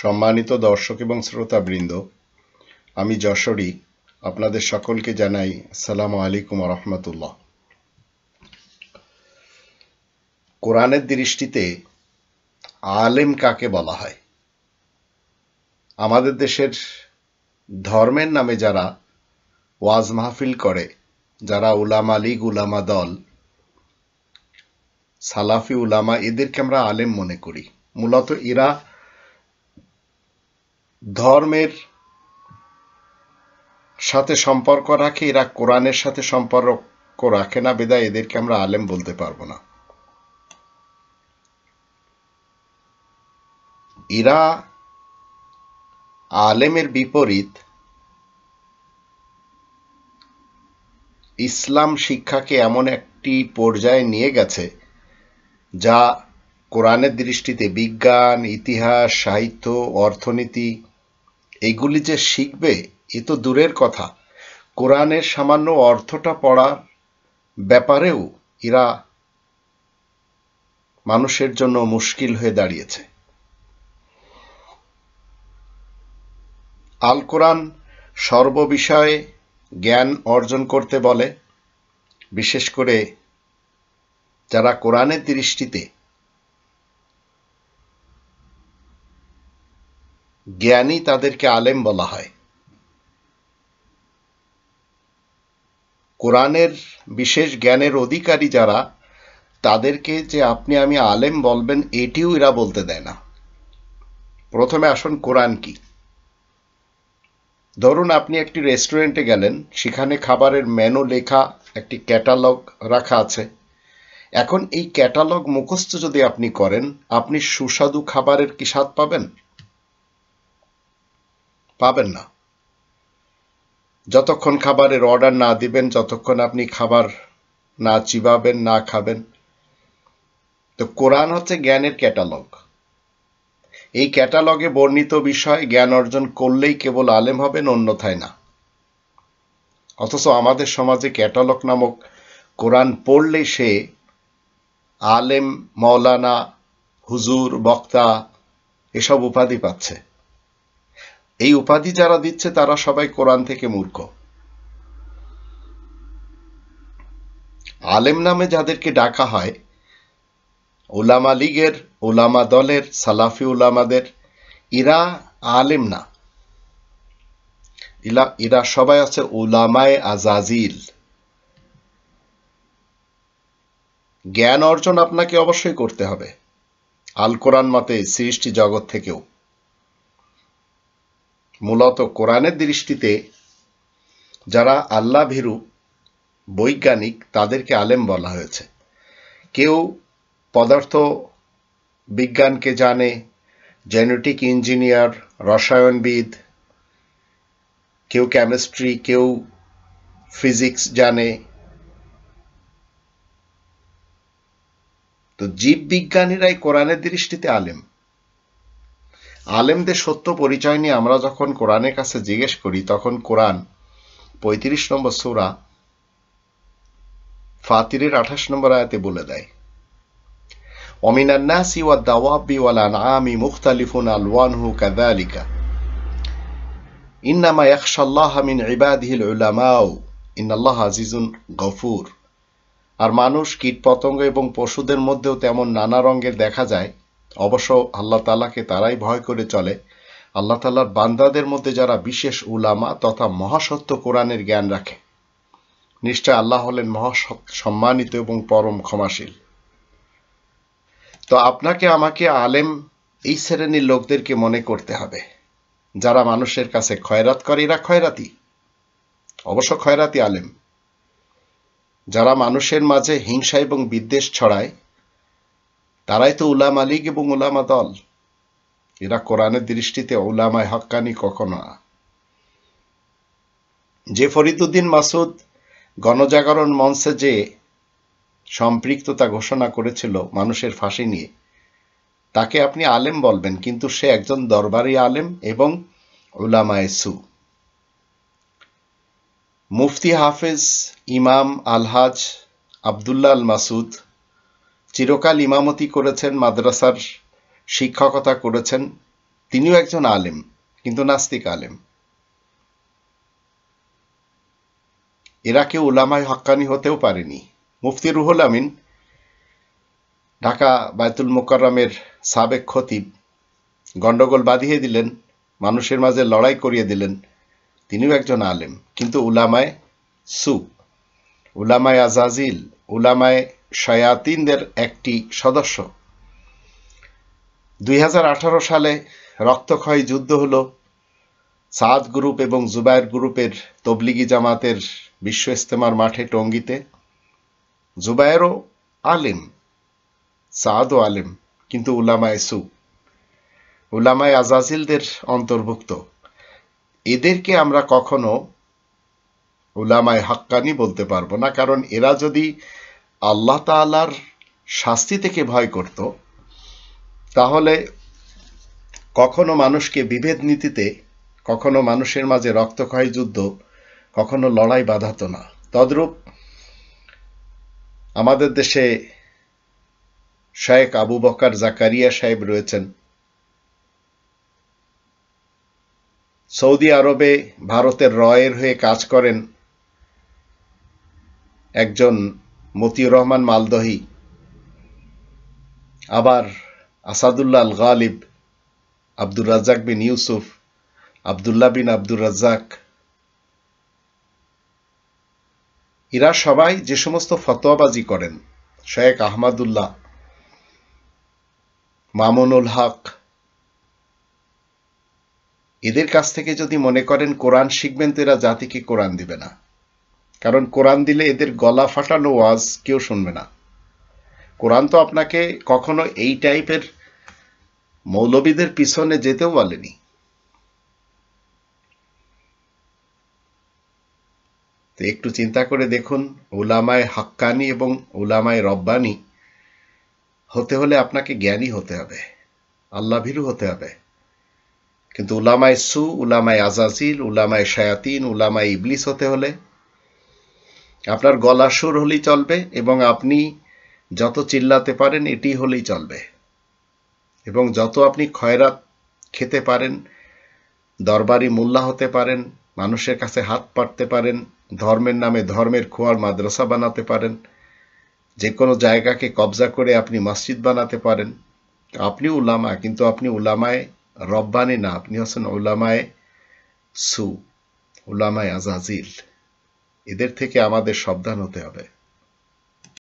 সম্মানিত দর্শক এবং শ্রোতা বৃন্দ আমি যশোরী আপনাদের সকলকে জানাই সালাম আলাইকুম রহমতুল্লাহ কোরআনের দৃষ্টিতে আলেম কাকে বলা হয় আমাদের দেশের ধর্মের নামে যারা ওয়াজ মাহফিল করে যারা উলামা লীগ উলামা দল সালাফি উলামা এদেরকে আমরা আলেম মনে করি মূলত এরা ধর্মের সাথে সম্পর্ক রাখে এরা কোরআনের সাথে সম্পর্ক রাখে না বেদায় এদেরকে আমরা আলেম বলতে পারবো না এরা আলেমের বিপরীত ইসলাম শিক্ষাকে এমন একটি পর্যায়ে নিয়ে গেছে যা কোরআনের দৃষ্টিতে বিজ্ঞান ইতিহাস সাহিত্য অর্থনীতি এগুলি যে শিখবে এ তো দূরের কথা কোরআনের সামান্য অর্থটা পড়ার ব্যাপারেও এরা মানুষের জন্য মুশকিল হয়ে দাঁড়িয়েছে আল কোরআন সর্ববিষয়ে জ্ঞান অর্জন করতে বলে বিশেষ করে যারা কোরআনের দৃষ্টিতে জ্ঞানী তাদেরকে আলেম বলা হয় কোরআনের বিশেষ জ্ঞানের অধিকারী যারা তাদেরকে যে আপনি আমি আলেম বলবেন এটিও এরা বলতে দেয় না প্রথমে আসুন কোরআন কি ধরুন আপনি একটি রেস্টুরেন্টে গেলেন সেখানে খাবারের মেনু লেখা একটি ক্যাটালগ রাখা আছে এখন এই ক্যাটালগ মুখস্থ যদি আপনি করেন আপনি সুস্বাদু খাবারের কি স্বাদ পাবেন পাবেন না যতক্ষণ খাবারের অর্ডার না দিবেন যতক্ষণ আপনি খাবার না চিবাবেন না খাবেন তো কোরআন হচ্ছে জ্ঞানের ক্যাটালগ এই ক্যাটালগে বর্ণিত বিষয় জ্ঞান অর্জন করলেই কেবল আলেম হবেন অন্যথায় না অথচ আমাদের সমাজে ক্যাটালগ নামক কোরআন পড়লে সে আলেম মৌলানা হুজুর বক্তা এসব উপাধি পাচ্ছে এই উপাধি যারা দিচ্ছে তারা সবাই কোরআন থেকে মূর্খ আলেম নামে যাদেরকে ডাকা হয় ওলামা লীগের ওলামা দলের সালাফি ওলামাদের ইরা আলেম না ইরা সবাই আছে ওলামায় আজাজিল জ্ঞান অর্জন আপনাকে অবশ্যই করতে হবে আল কোরআন মতে সৃষ্টি জগৎ থেকেও মূলত কোরআনের দৃষ্টিতে যারা আল্লাহ ভীরু বৈজ্ঞানিক তাদেরকে আলেম বলা হয়েছে কেউ পদার্থ বিজ্ঞানকে জানে জেনেটিক ইঞ্জিনিয়ার রসায়নবিদ কেউ কেমিস্ট্রি কেউ ফিজিক্স জানে তো জীববিজ্ঞানীরাই কোরআনের দৃষ্টিতে আলেম আলেমদের সত্য পরিচয় নিয়ে আমরা যখন কোরআনের কাছে জিজ্ঞেস করি তখন কোরআন পঁয়ত্রিশ নম্বর সৌরা ফাতিরের আঠাশ নম্বর আয়াতে বলে দেয় অমিনার নাসি ওয়া দাওয়াবি ওয়াল আনআমি মুখতালিফুন আল ওয়ান হু কাদালিকা ইন্নামা ইয়াখশাল্লাহা মিন ইবাদিহিল উলামাউ ইন্নাল্লাহ আজিজুন গফুর আর মানুষ কীটপতঙ্গ এবং পশুদের মধ্যেও তেমন নানা রঙের দেখা যায় অবশ্য আল্লাহ তালাকে তারাই ভয় করে চলে আল্লাহ তালার বান্দাদের মধ্যে যারা বিশেষ উলামা তথা মহাসত্য কোরআনের জ্ঞান রাখে নিশ্চয় আল্লাহ হলেন মহাসৎ সম্মানিত এবং পরম ক্ষমাশীল তো আপনাকে আমাকে আলেম এই শ্রেণীর লোকদেরকে মনে করতে হবে যারা মানুষের কাছে খয়রাত করে এরা খয়রাতি অবশ্য খয়রাতি আলেম যারা মানুষের মাঝে হিংসা এবং বিদ্বেষ ছড়ায় তারাই তো উলামা লীগ এবং উলামা দল এরা কোরআনের দৃষ্টিতে উলামায় হকানি কখনো যে ফরিদুদ্দিন মাসুদ গণজাগরণ মঞ্চে যে সম্পৃক্ততা ঘোষণা করেছিল মানুষের ফাঁসি নিয়ে তাকে আপনি আলেম বলবেন কিন্তু সে একজন দরবারি আলেম এবং উলামায় সু মুফতি হাফেজ ইমাম আলহাজ আবদুল্লাহ আল মাসুদ চিরকাল ইমামতি করেছেন মাদ্রাসার শিক্ষকতা করেছেন তিনিও একজন আলেম কিন্তু নাস্তিক আলেম এরা কেউ ওলামায় হক্কানি হতেও পারেনি মুফতি রুহুল আমিন ঢাকা বায়তুল মোকাররমের সাবেক খতিব গণ্ডগোল বাঁধিয়ে দিলেন মানুষের মাঝে লড়াই করিয়ে দিলেন তিনিও একজন আলেম কিন্তু উলামায় সু উলামায় আজাজিল উলামায় শয়াতিনদের একটি সদস্য দুই সালে রক্তক্ষয় যুদ্ধ হল সাদ গ্রুপ এবং জুবায়ের গ্রুপের তবলিগি জামাতের বিশ্ব ইস্তেমার মাঠে টঙ্গিতে জুবায়েরও আলিম সাদও আলিম কিন্তু উলামায় সু উলামায় আজাজিলদের অন্তর্ভুক্ত এদেরকে আমরা কখনো উলামায় হাক্কানি বলতে পারবো না কারণ এরা যদি আল্লাহ তালার শাস্তি থেকে ভয় করত তাহলে কখনো মানুষকে বিভেদ নীতিতে কখনো মানুষের মাঝে রক্তক্ষয় যুদ্ধ কখনো লড়াই বাধাত না তদ্রূপ আমাদের দেশে শেখ আবু বকার জাকারিয়া সাহেব রয়েছেন সৌদি আরবে ভারতের রয়ের হয়ে কাজ করেন একজন মতিউর রহমান মালদহি আবার আসাদুল্লাহ আল গালিব আব্দুর রাজ্জাক বিন ইউসুফ আবদুল্লাহ বিন আব্দুর রাজ্জাক এরা সবাই যে সমস্ত ফতোয়াবাজি করেন শেখ আহমদুল্লাহ মামুনুল হক এদের কাছ থেকে যদি মনে করেন কোরআন শিখবেন তো এরা জাতিকে কোরআন দিবে না কারণ কোরআন দিলে এদের গলা ফাটানো ওয়াজ কেউ শুনবে না কোরআন তো আপনাকে কখনো এই টাইপের মৌলবীদের পিছনে যেতেও বলেনি তো একটু চিন্তা করে দেখুন ওলামায় হাক্কানি এবং ওলামায় রব্বানি হতে হলে আপনাকে জ্ঞানী হতে হবে আল্লাহ ভীরু হতে হবে কিন্তু উলামায় সু উলামায় আজাজিল উলামায় শায়াতিন উলামায় ইবলিস হতে হলে আপনার গলা সুর হলেই চলবে এবং আপনি যত চিল্লাতে পারেন এটি হলেই চলবে এবং যত আপনি খয়রাত খেতে পারেন দরবারি মোল্লা হতে পারেন মানুষের কাছে হাত পাড়তে পারেন ধর্মের নামে ধর্মের খোয়ার মাদ্রাসা বানাতে পারেন যে কোনো জায়গাকে কবজা করে আপনি মসজিদ বানাতে পারেন আপনি উলামা কিন্তু আপনি উলামায় রব্বানি না আপনি হচ্ছেন উলামায় সু উলামায় আজাজিল এদের থেকে আমাদের সাবধান হতে হবে